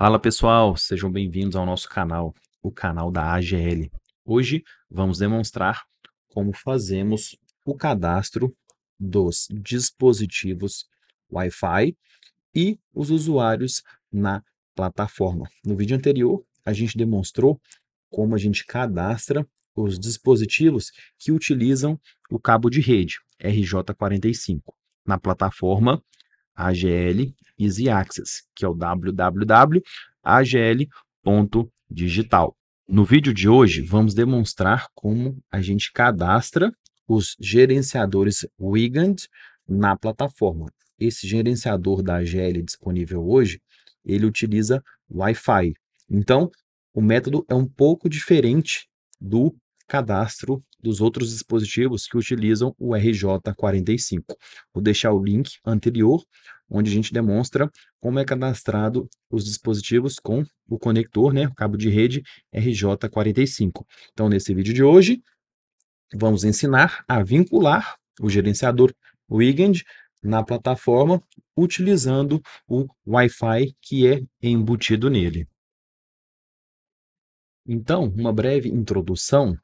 Fala pessoal, sejam bem-vindos ao nosso canal, o canal da AGL. Hoje vamos demonstrar como fazemos o cadastro dos dispositivos Wi-Fi e os usuários na plataforma. No vídeo anterior, a gente demonstrou como a gente cadastra os dispositivos que utilizam o cabo de rede RJ45 na plataforma AGL Easy Access, que é o www.agl.digital. No vídeo de hoje, vamos demonstrar como a gente cadastra os gerenciadores Wigand na plataforma. Esse gerenciador da AGL disponível hoje, ele utiliza Wi-Fi. Então, o método é um pouco diferente do cadastro dos outros dispositivos que utilizam o RJ45. Vou deixar o link anterior onde a gente demonstra como é cadastrado os dispositivos com o conector, né, o cabo de rede RJ45. Então, nesse vídeo de hoje, vamos ensinar a vincular o gerenciador Wigand na plataforma utilizando o Wi-Fi que é embutido nele. Então, uma breve introdução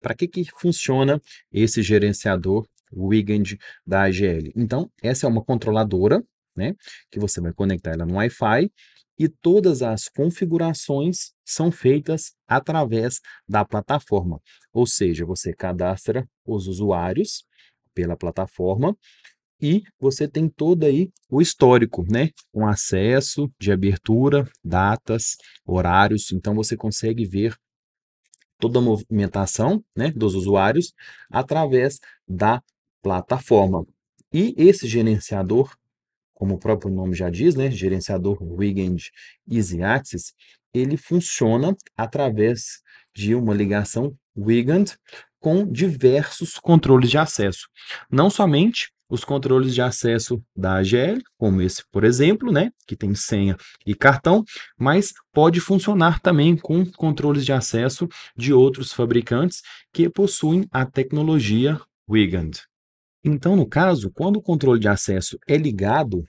para que, que funciona esse gerenciador Wigand da AGL. Então, essa é uma controladora né? Que você vai conectar ela no Wi-Fi e todas as configurações são feitas através da plataforma. Ou seja, você cadastra os usuários pela plataforma e você tem todo aí o histórico, né? Com acesso de abertura, datas, horários, então você consegue ver toda a movimentação, né, dos usuários através da plataforma. E esse gerenciador como o próprio nome já diz, né, gerenciador Weekend Easy Access, ele funciona através de uma ligação Weekend com diversos controles de acesso. Não somente os controles de acesso da AGL, como esse, por exemplo, né, que tem senha e cartão, mas pode funcionar também com controles de acesso de outros fabricantes que possuem a tecnologia Wigand. Então, no caso, quando o controle de acesso é ligado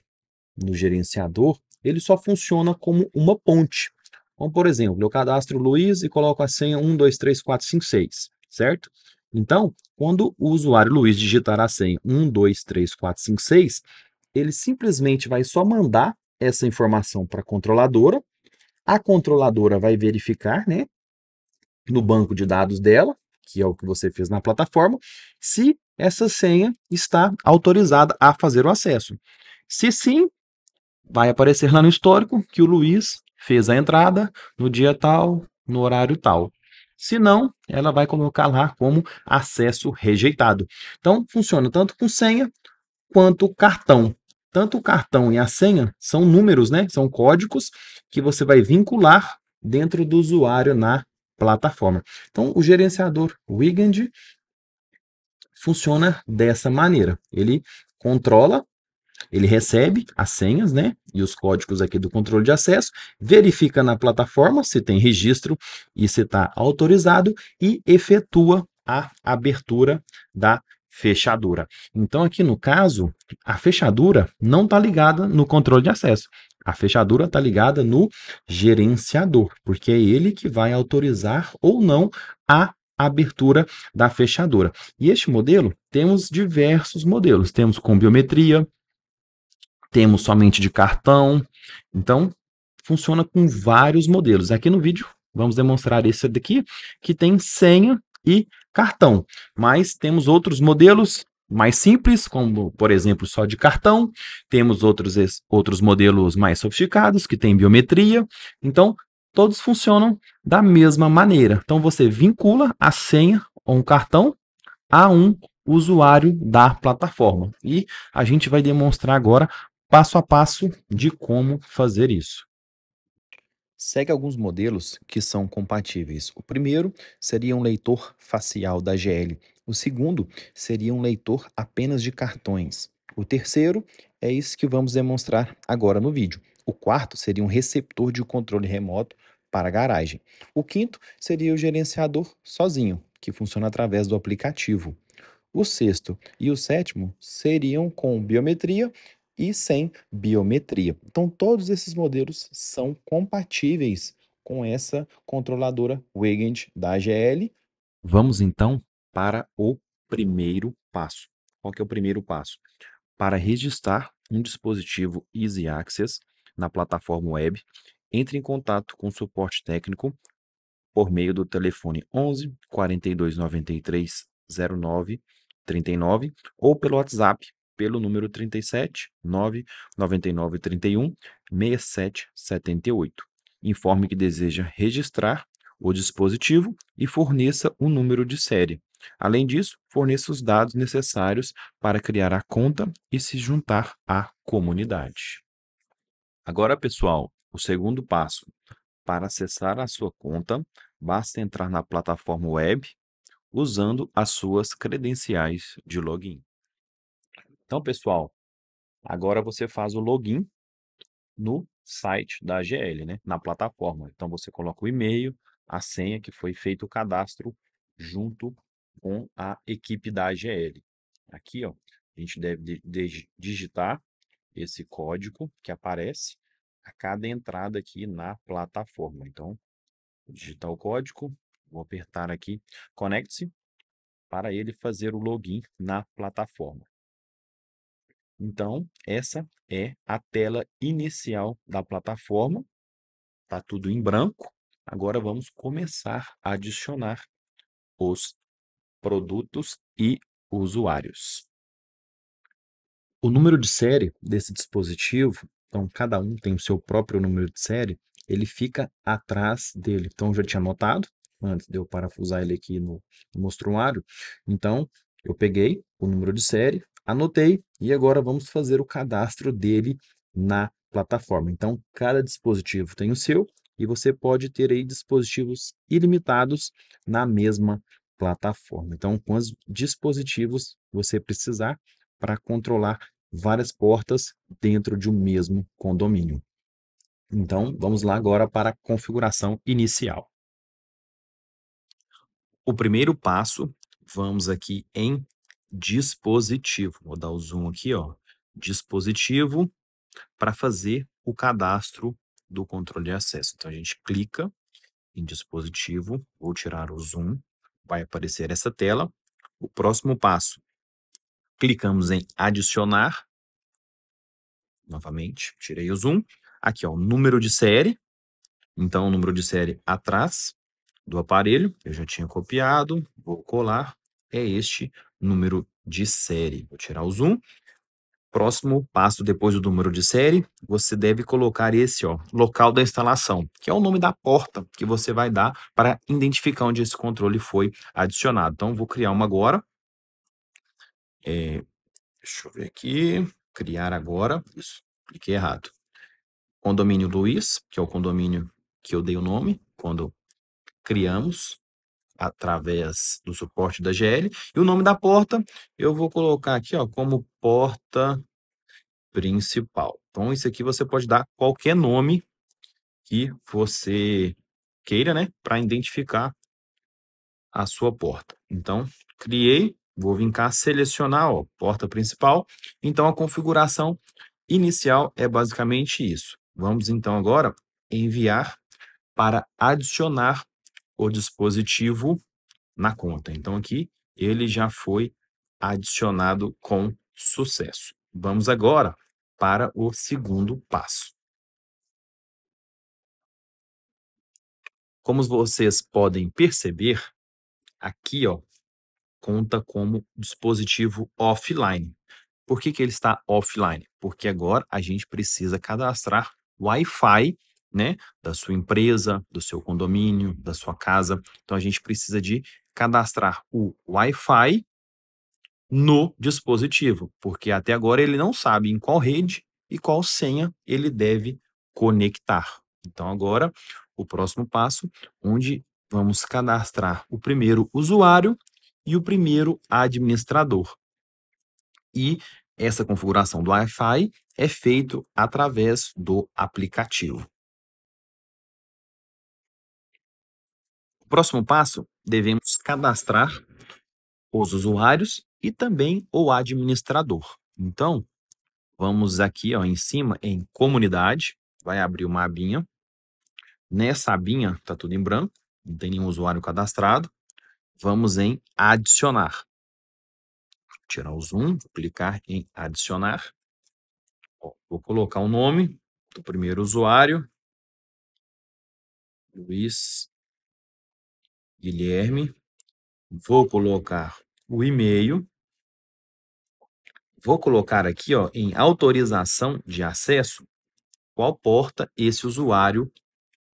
no gerenciador, ele só funciona como uma ponte. Então, por exemplo, eu cadastro o Luiz e coloco a senha 123456, certo? Então, quando o usuário Luiz digitar a senha 123456, ele simplesmente vai só mandar essa informação para a controladora. A controladora vai verificar, né, no banco de dados dela, que é o que você fez na plataforma, se essa senha está autorizada a fazer o acesso. Se sim, vai aparecer lá no histórico que o Luiz fez a entrada no dia tal, no horário tal. Se não, ela vai colocar lá como acesso rejeitado. Então, funciona tanto com senha quanto cartão. Tanto o cartão e a senha são números, né? São códigos que você vai vincular dentro do usuário na plataforma. Então, o gerenciador Wigand funciona dessa maneira. Ele controla, ele recebe as senhas, né? E os códigos aqui do controle de acesso, verifica na plataforma se tem registro e se está autorizado e efetua a abertura da fechadura. Então, aqui no caso, a fechadura não está ligada no controle de acesso. A fechadura está ligada no gerenciador, porque é ele que vai autorizar ou não a abertura da fechadura. E este modelo, temos diversos modelos. Temos com biometria, temos somente de cartão. Então, funciona com vários modelos. Aqui no vídeo, vamos demonstrar esse daqui, que tem senha e cartão. Mas temos outros modelos mais simples, como por exemplo só de cartão, temos outros, outros modelos mais sofisticados que tem biometria. Então, todos funcionam da mesma maneira. Então você vincula a senha ou um cartão a um usuário da plataforma. E a gente vai demonstrar agora passo a passo de como fazer isso. Segue alguns modelos que são compatíveis. O primeiro seria um leitor facial da GL. O segundo seria um leitor apenas de cartões. O terceiro é isso que vamos demonstrar agora no vídeo. O quarto seria um receptor de controle remoto para a garagem. O quinto seria o gerenciador sozinho, que funciona através do aplicativo. O sexto e o sétimo seriam com biometria e sem biometria. Então, todos esses modelos são compatíveis com essa controladora Wegand da AGL. Vamos então para o primeiro passo. Qual que é o primeiro passo? Para registrar um dispositivo Easy Access, na plataforma web, entre em contato com o suporte técnico por meio do telefone 11 42 93 09 39 ou pelo WhatsApp pelo número 37 9 99 31 67 78. Informe que deseja registrar o dispositivo e forneça o um número de série. Além disso, forneça os dados necessários para criar a conta e se juntar à comunidade. Agora, pessoal, o segundo passo. Para acessar a sua conta, basta entrar na plataforma web usando as suas credenciais de login. Então, pessoal, agora você faz o login no site da GL, né? na plataforma. Então, você coloca o e-mail, a senha que foi feito o cadastro junto com a equipe da AGL. Aqui, ó, a gente deve digitar esse código que aparece a cada entrada aqui na plataforma. Então, digitar o código, vou apertar aqui Conecte-se para ele fazer o login na plataforma. Então, essa é a tela inicial da plataforma. Está tudo em branco. Agora vamos começar a adicionar os produtos e usuários. O número de série desse dispositivo então cada um tem o seu próprio número de série, ele fica atrás dele. Então, eu já tinha anotado, antes de eu parafusar ele aqui no, no mostruário. Então, eu peguei o número de série, anotei, e agora vamos fazer o cadastro dele na plataforma. Então, cada dispositivo tem o seu, e você pode ter aí dispositivos ilimitados na mesma plataforma. Então, quantos dispositivos você precisar para controlar várias portas dentro de um mesmo condomínio. Então, vamos lá agora para a configuração inicial. O primeiro passo, vamos aqui em dispositivo. Vou dar o zoom aqui, ó. Dispositivo para fazer o cadastro do controle de acesso. Então, a gente clica em dispositivo, vou tirar o zoom, vai aparecer essa tela. O próximo passo Clicamos em adicionar. Novamente, tirei o zoom. Aqui, ó, número de série. Então, o número de série atrás do aparelho, eu já tinha copiado, vou colar, é este número de série. Vou tirar o zoom. Próximo passo depois do número de série, você deve colocar esse, ó, local da instalação, que é o nome da porta que você vai dar para identificar onde esse controle foi adicionado. Então, vou criar uma agora. É, deixa eu ver aqui. Criar agora. Isso, cliquei errado. Condomínio Luiz, que é o condomínio que eu dei o nome quando criamos através do suporte da GL. E o nome da porta eu vou colocar aqui ó, como porta principal. Então, isso aqui você pode dar qualquer nome que você queira, né? Para identificar a sua porta. Então, criei Vou vincar selecionar, a porta principal. Então, a configuração inicial é basicamente isso. Vamos, então, agora enviar para adicionar o dispositivo na conta. Então, aqui ele já foi adicionado com sucesso. Vamos agora para o segundo passo. Como vocês podem perceber, aqui ó, conta como dispositivo offline. Por que, que ele está offline? Porque agora a gente precisa cadastrar Wi-Fi né, da sua empresa, do seu condomínio, da sua casa. Então a gente precisa de cadastrar o Wi-Fi no dispositivo, porque até agora ele não sabe em qual rede e qual senha ele deve conectar. Então agora o próximo passo, onde vamos cadastrar o primeiro usuário e o primeiro administrador. E essa configuração do Wi-Fi é feito através do aplicativo. O próximo passo, devemos cadastrar os usuários e também o administrador. Então, vamos aqui ó, em cima em comunidade, vai abrir uma abinha. Nessa abinha está tudo em branco, não tem nenhum usuário cadastrado vamos em adicionar. Vou tirar o zoom, vou clicar em adicionar. vou colocar o nome do primeiro usuário, Luiz Guilherme. Vou colocar o e-mail. Vou colocar aqui ó, em autorização de acesso qual porta esse usuário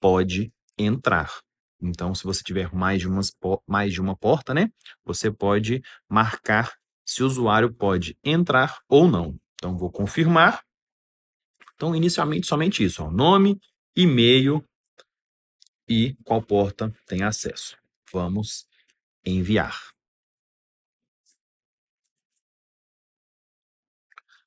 pode entrar. Então, se você tiver mais de, umas, mais de uma porta, né? Você pode marcar se o usuário pode entrar ou não. Então, vou confirmar. Então, inicialmente, somente isso: ó, nome, e-mail e qual porta tem acesso. Vamos enviar.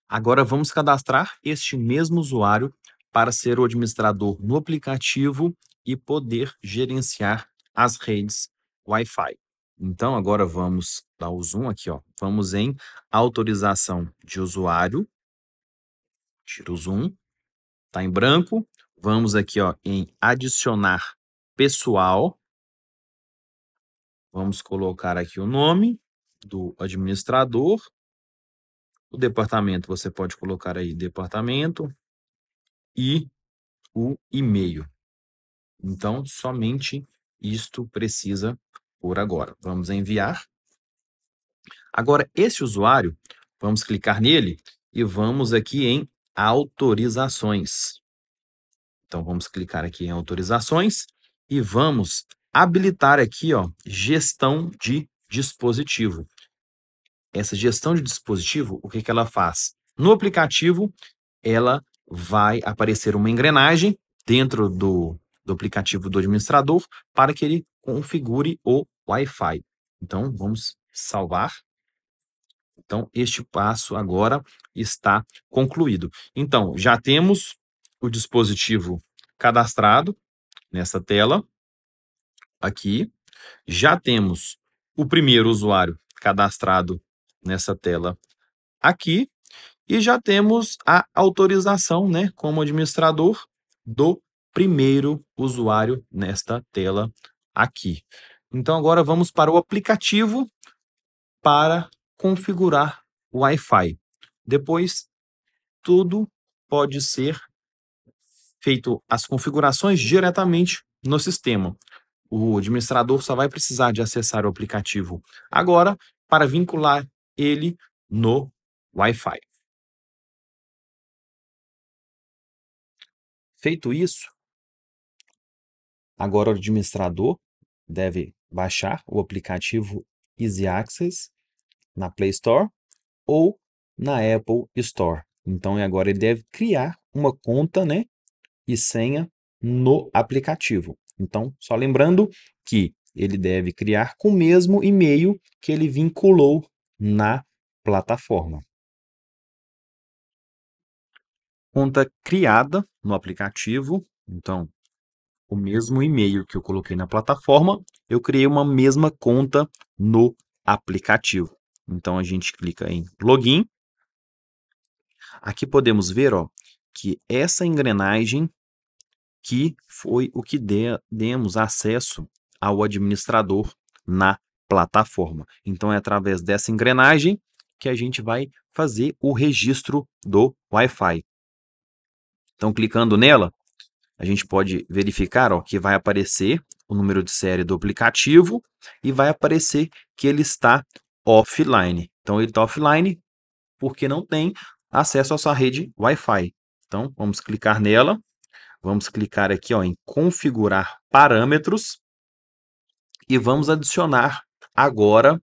Agora vamos cadastrar este mesmo usuário para ser o administrador no aplicativo e poder gerenciar as redes Wi-Fi. Então, agora vamos dar o zoom aqui, ó. Vamos em autorização de usuário. Tira o zoom. Está em branco. Vamos aqui, ó, em adicionar pessoal. Vamos colocar aqui o nome do administrador. O departamento, você pode colocar aí departamento e o e-mail. Então, somente isto precisa por agora. Vamos enviar. Agora, esse usuário, vamos clicar nele e vamos aqui em autorizações. Então, vamos clicar aqui em autorizações e vamos habilitar aqui, ó, gestão de dispositivo. Essa gestão de dispositivo, o que, que ela faz? No aplicativo, ela vai aparecer uma engrenagem dentro do do aplicativo do administrador para que ele configure o Wi-Fi. Então, vamos salvar. Então, este passo agora está concluído. Então, já temos o dispositivo cadastrado nessa tela aqui. Já temos o primeiro usuário cadastrado nessa tela aqui e já temos a autorização, né, como administrador do primeiro usuário nesta tela aqui. Então agora vamos para o aplicativo para configurar o Wi-Fi. Depois, tudo pode ser feito as configurações diretamente no sistema. O administrador só vai precisar de acessar o aplicativo agora para vincular ele no Wi-Fi. Feito isso, Agora o administrador deve baixar o aplicativo Easy Access na Play Store ou na Apple Store. Então agora ele deve criar uma conta né, e senha no aplicativo. Então, só lembrando que ele deve criar com o mesmo e-mail que ele vinculou na plataforma. Conta criada no aplicativo. Então, o mesmo e-mail que eu coloquei na plataforma, eu criei uma mesma conta no aplicativo. Então a gente clica em login. Aqui podemos ver ó, que essa engrenagem que foi o que de, demos acesso ao administrador na plataforma. Então é através dessa engrenagem que a gente vai fazer o registro do Wi-Fi. Então clicando nela, a gente pode verificar ó, que vai aparecer o número de série do aplicativo e vai aparecer que ele está offline. Então, ele está offline porque não tem acesso à sua rede Wi-Fi. Então, vamos clicar nela. Vamos clicar aqui ó, em configurar parâmetros e vamos adicionar agora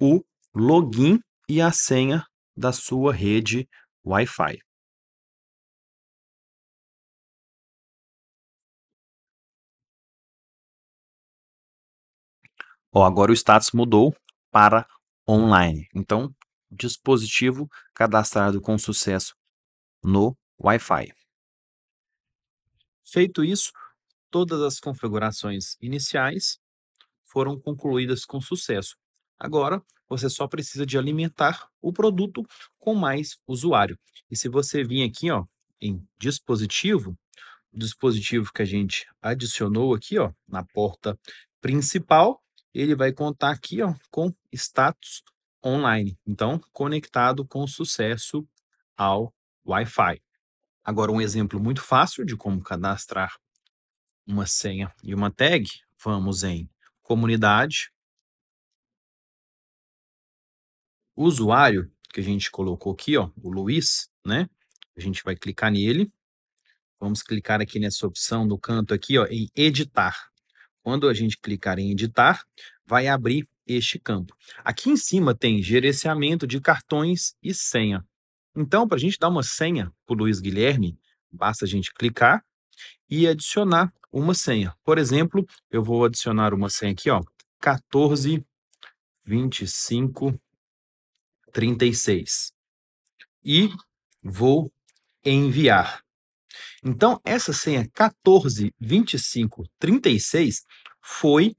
o login e a senha da sua rede Wi-Fi. Ó, agora o status mudou para online. Então, dispositivo cadastrado com sucesso no Wi-Fi. Feito isso, todas as configurações iniciais foram concluídas com sucesso. Agora, você só precisa de alimentar o produto com mais usuário. E se você vir aqui, ó, em dispositivo, o dispositivo que a gente adicionou aqui, ó, na porta principal, ele vai contar aqui ó, com status online. Então, conectado com sucesso ao Wi-Fi. Agora, um exemplo muito fácil de como cadastrar uma senha e uma tag. Vamos em comunidade, usuário, que a gente colocou aqui, ó, o Luiz, né? A gente vai clicar nele. Vamos clicar aqui nessa opção do canto aqui, ó, em editar. Quando a gente clicar em editar, vai abrir este campo. Aqui em cima tem gerenciamento de cartões e senha. Então, para a gente dar uma senha para o Luiz Guilherme, basta a gente clicar e adicionar uma senha. Por exemplo, eu vou adicionar uma senha aqui, ó, 14 25 36. E vou enviar. Então, essa senha 142536 foi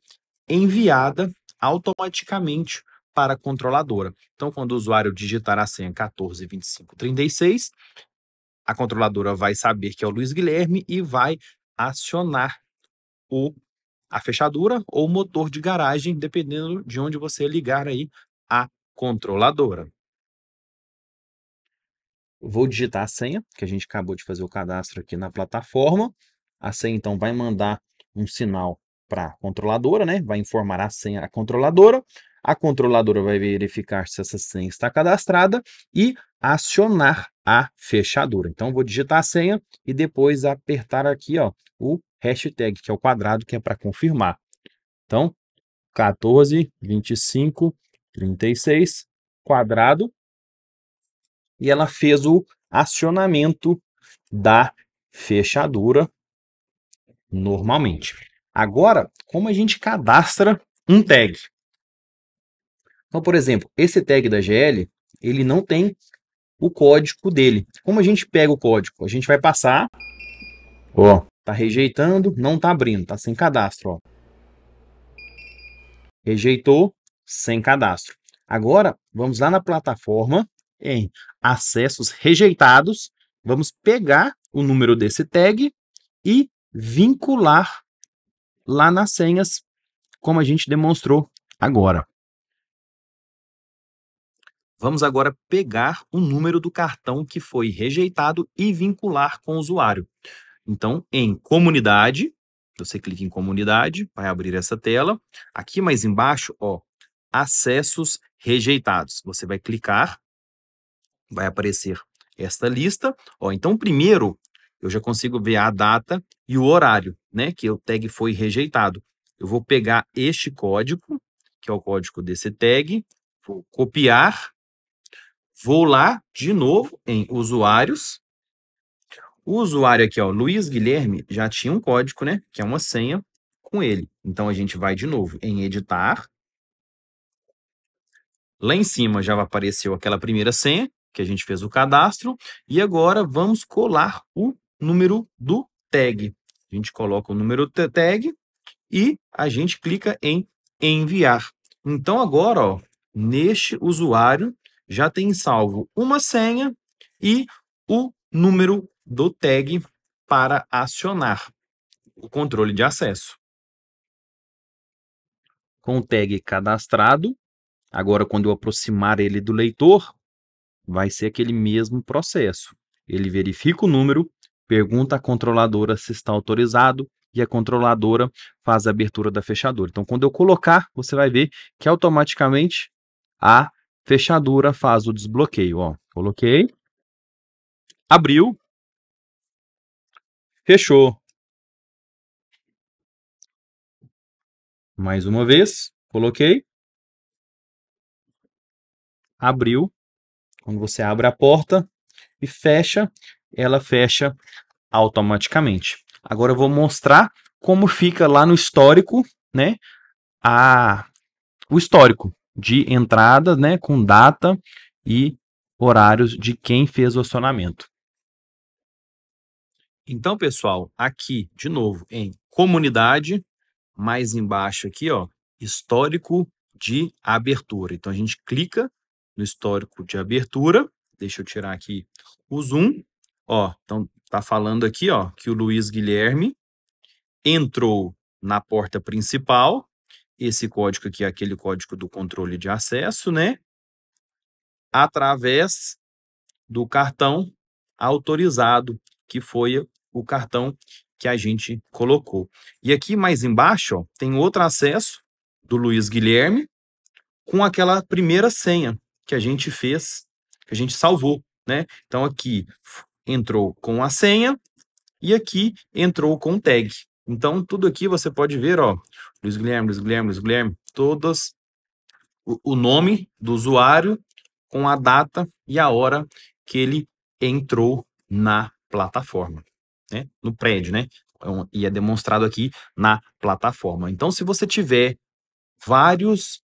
enviada automaticamente para a controladora. Então, quando o usuário digitar a senha 142536, a controladora vai saber que é o Luiz Guilherme e vai acionar o a fechadura ou o motor de garagem, dependendo de onde você ligar aí a controladora. Vou digitar a senha, que a gente acabou de fazer o cadastro aqui na plataforma. A senha, então, vai mandar um sinal para a controladora, né? Vai informar a senha à controladora. A controladora vai verificar se essa senha está cadastrada e acionar a fechadura. Então, vou digitar a senha e depois apertar aqui ó, o hashtag, que é o quadrado que é para confirmar. Então, 14, 25, 36, quadrado, e ela fez o acionamento da fechadura normalmente. Agora, como a gente cadastra um tag? Então, por exemplo, esse tag da GL, ele não tem o código dele. Como a gente pega o código? A gente vai passar, ó, tá rejeitando, não tá abrindo, tá sem cadastro, ó. Rejeitou, sem cadastro. Agora, vamos lá na plataforma, em acessos rejeitados, vamos pegar o número desse tag e vincular lá nas senhas, como a gente demonstrou agora. Vamos agora pegar o número do cartão que foi rejeitado e vincular com o usuário. Então, em comunidade, você clica em comunidade, vai abrir essa tela. Aqui mais embaixo, ó, acessos rejeitados. Você vai clicar vai aparecer esta lista. Ó, então, primeiro, eu já consigo ver a data e o horário, né? Que o tag foi rejeitado. Eu vou pegar este código, que é o código desse tag, vou copiar, vou lá de novo em usuários. O usuário aqui, ó, Luiz Guilherme, já tinha um código, né? Que é uma senha com ele. Então a gente vai de novo em editar. Lá em cima já apareceu aquela primeira senha, que a gente fez o cadastro. E agora vamos colar o número do tag. A gente coloca o número do tag e a gente clica em enviar. Então agora, ó, neste usuário já tem salvo uma senha e o número do tag para acionar o controle de acesso. Com o tag cadastrado, agora quando eu aproximar ele do leitor, vai ser aquele mesmo processo. Ele verifica o número, pergunta à controladora se está autorizado e a controladora faz a abertura da fechadura. Então, quando eu colocar, você vai ver que automaticamente a fechadura faz o desbloqueio. Ó, coloquei, abriu, fechou. Mais uma vez, coloquei, abriu, quando você abre a porta e fecha, ela fecha automaticamente. Agora eu vou mostrar como fica lá no histórico, né? A o histórico de entrada, né, com data e horários de quem fez o acionamento. Então, pessoal, aqui de novo em comunidade, mais embaixo aqui, ó, histórico de abertura. Então a gente clica no histórico de abertura. Deixa eu tirar aqui o zoom. Ó, então tá falando aqui, ó, que o Luiz Guilherme entrou na porta principal. Esse código aqui é aquele código do controle de acesso, né? Através do cartão autorizado, que foi o cartão que a gente colocou. E aqui mais embaixo ó, tem outro acesso do Luiz Guilherme com aquela primeira senha que a gente fez, que a gente salvou, né? Então aqui entrou com a senha e aqui entrou com o tag. Então tudo aqui você pode ver, ó, Luiz Guilherme, Luiz Guilherme, Luiz Guilherme, todas o, o nome do usuário com a data e a hora que ele entrou na plataforma, né? No prédio, né? É e é demonstrado aqui na plataforma. Então, se você tiver vários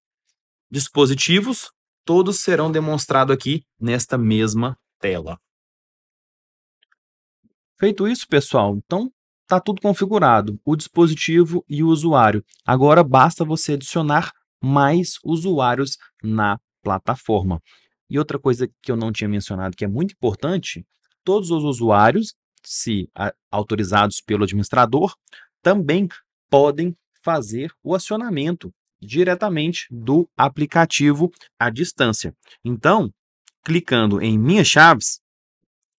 dispositivos todos serão demonstrados aqui nesta mesma tela. Feito isso, pessoal, então está tudo configurado, o dispositivo e o usuário. Agora basta você adicionar mais usuários na plataforma. E outra coisa que eu não tinha mencionado que é muito importante, todos os usuários, se autorizados pelo administrador, também podem fazer o acionamento diretamente do aplicativo à distância. Então, clicando em Minhas Chaves,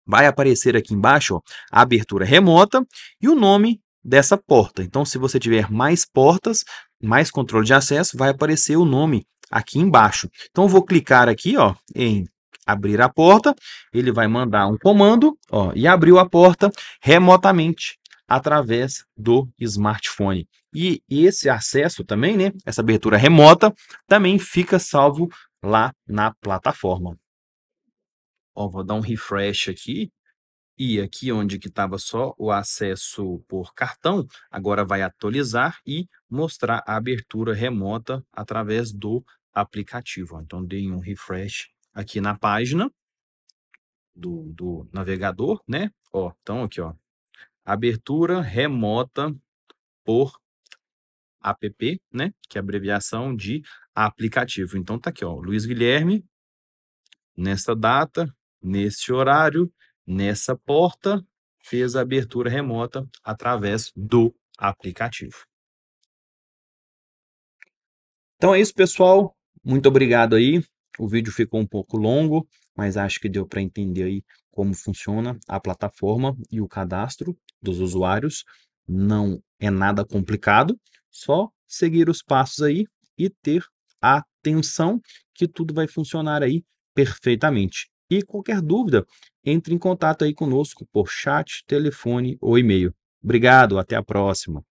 vai aparecer aqui embaixo ó, a abertura remota e o nome dessa porta. Então, se você tiver mais portas, mais controle de acesso, vai aparecer o nome aqui embaixo. Então, vou clicar aqui ó, em abrir a porta, ele vai mandar um comando ó, e abriu a porta remotamente através do smartphone. E esse acesso também, né, essa abertura remota, também fica salvo lá na plataforma. Ó, vou dar um refresh aqui. E aqui onde que estava só o acesso por cartão, agora vai atualizar e mostrar a abertura remota através do aplicativo. Então, dei um refresh aqui na página do, do navegador, né? Ó, então aqui, ó, abertura remota por app, né? Que é abreviação de aplicativo. Então tá aqui, ó, Luiz Guilherme, nesta data, nesse horário, nessa porta, fez a abertura remota através do aplicativo. Então é isso, pessoal. Muito obrigado aí. O vídeo ficou um pouco longo, mas acho que deu para entender aí como funciona a plataforma e o cadastro dos usuários. Não é nada complicado, só seguir os passos aí e ter atenção que tudo vai funcionar aí perfeitamente. E qualquer dúvida, entre em contato aí conosco por chat, telefone ou e-mail. Obrigado, até a próxima.